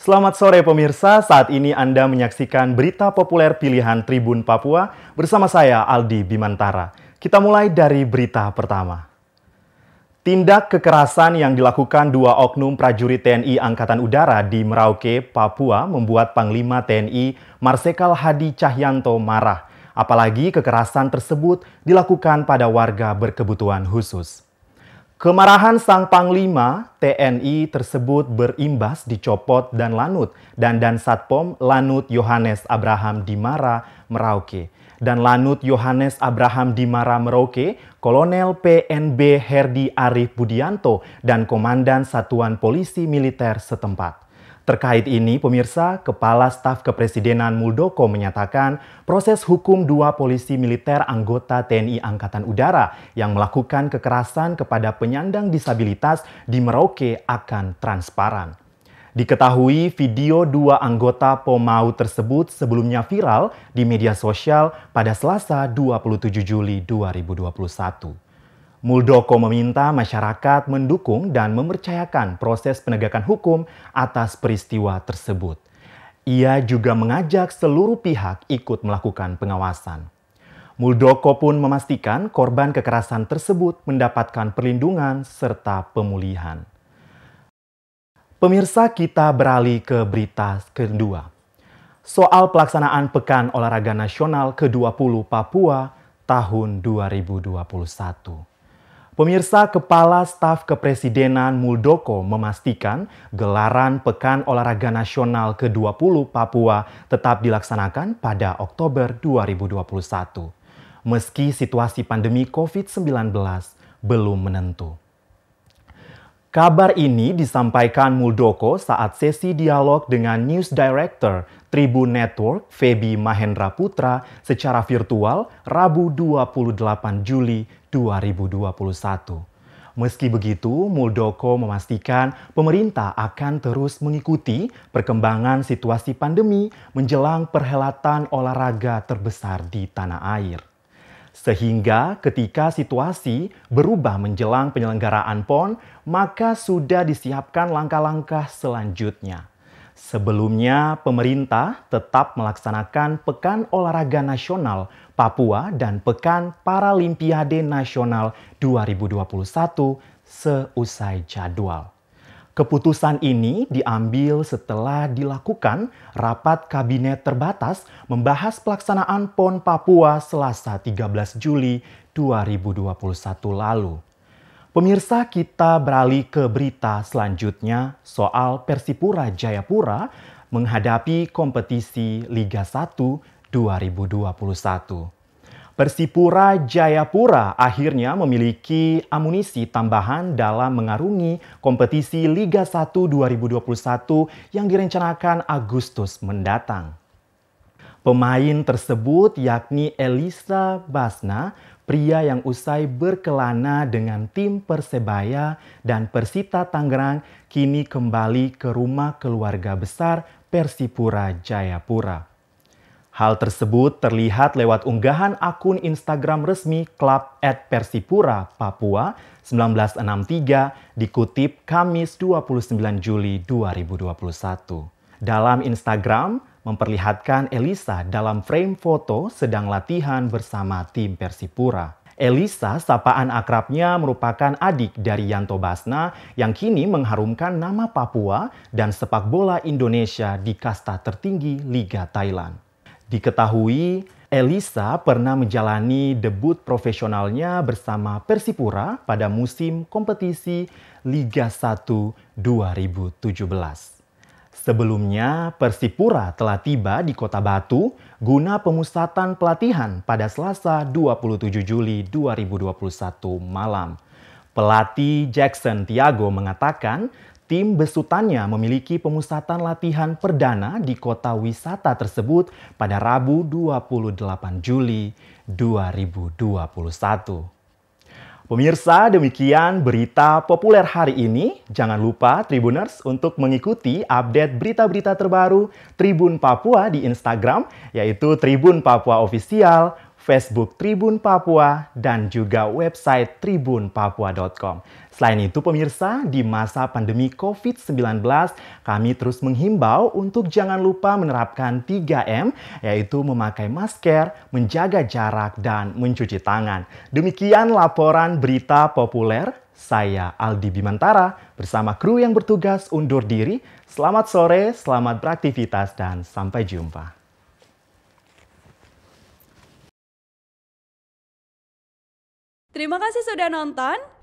Selamat sore pemirsa, saat ini Anda menyaksikan berita populer pilihan Tribun Papua bersama saya Aldi Bimantara. Kita mulai dari berita pertama. Tindak kekerasan yang dilakukan dua oknum prajurit TNI Angkatan Udara di Merauke, Papua membuat Panglima TNI Marsikal Hadi Cahyanto marah. Apalagi kekerasan tersebut dilakukan pada warga berkebutuhan khusus. Kemarahan sang Panglima TNI tersebut berimbas dicopot dan Lanut dan dan Satpom Lanut Yohanes Abraham Dimara Merauke dan Lanut Yohanes Abraham Dimara Merauke, Kolonel PNB Herdi Arif Budianto dan Komandan Satuan Polisi Militer setempat. Terkait ini, pemirsa, Kepala Staf Kepresidenan Muldoko menyatakan proses hukum dua polisi militer anggota TNI Angkatan Udara yang melakukan kekerasan kepada penyandang disabilitas di Merauke akan transparan. Diketahui video dua anggota POMAU tersebut sebelumnya viral di media sosial pada Selasa 27 Juli 2021. Muldoko meminta masyarakat mendukung dan mempercayakan proses penegakan hukum atas peristiwa tersebut. Ia juga mengajak seluruh pihak ikut melakukan pengawasan. Muldoko pun memastikan korban kekerasan tersebut mendapatkan perlindungan serta pemulihan. Pemirsa kita beralih ke berita kedua. Soal pelaksanaan Pekan Olahraga Nasional ke-20 Papua tahun 2021. Pemirsa Kepala Staf Kepresidenan Muldoko memastikan gelaran Pekan Olahraga Nasional ke-20 Papua tetap dilaksanakan pada Oktober 2021. Meski situasi pandemi COVID-19 belum menentu. Kabar ini disampaikan Muldoko saat sesi dialog dengan News Director Tribun Network Feby Mahendra Putra secara virtual Rabu 28 Juli 2021. Meski begitu, Muldoko memastikan pemerintah akan terus mengikuti perkembangan situasi pandemi menjelang perhelatan olahraga terbesar di tanah air. Sehingga ketika situasi berubah menjelang penyelenggaraan PON, maka sudah disiapkan langkah-langkah selanjutnya. Sebelumnya, pemerintah tetap melaksanakan Pekan Olahraga Nasional Papua dan Pekan Paralimpiade Nasional 2021 seusai jadwal. Keputusan ini diambil setelah dilakukan rapat kabinet terbatas membahas pelaksanaan PON Papua Selasa 13 Juli 2021 lalu. Pemirsa kita beralih ke berita selanjutnya soal Persipura Jayapura menghadapi kompetisi Liga 1 2021. Persipura Jayapura akhirnya memiliki amunisi tambahan dalam mengarungi kompetisi Liga 1 2021 yang direncanakan Agustus mendatang. Pemain tersebut yakni Elisa Basna, pria yang usai berkelana dengan tim Persebaya dan Persita Tangerang, kini kembali ke rumah keluarga besar Persipura Jayapura. Hal tersebut terlihat lewat unggahan akun Instagram resmi klub at Persipura Papua 1963 dikutip Kamis 29 Juli 2021. Dalam Instagram memperlihatkan Elisa dalam frame foto sedang latihan bersama tim Persipura. Elisa, sapaan akrabnya merupakan adik dari Yanto Basna yang kini mengharumkan nama Papua dan sepak bola Indonesia di kasta tertinggi Liga Thailand. Diketahui, Elisa pernah menjalani debut profesionalnya bersama Persipura pada musim kompetisi Liga 1 2017. Sebelumnya, Persipura telah tiba di Kota Batu guna pemusatan pelatihan pada Selasa 27 Juli 2021 malam. Pelatih Jackson Tiago mengatakan Tim besutannya memiliki pemusatan latihan perdana di kota wisata tersebut pada Rabu 28 Juli 2021. Pemirsa, demikian berita populer hari ini. Jangan lupa Tribuners untuk mengikuti update berita-berita terbaru Tribun Papua di Instagram, yaitu Tribun Papua Official, Facebook Tribun Papua, dan juga website tribunpapua.com. Selain itu, pemirsa, di masa pandemi COVID-19, kami terus menghimbau untuk jangan lupa menerapkan 3M, yaitu memakai masker, menjaga jarak, dan mencuci tangan. Demikian laporan berita populer. Saya Aldi Bimantara bersama kru yang bertugas undur diri. Selamat sore, selamat beraktivitas, dan sampai jumpa. Terima kasih sudah nonton.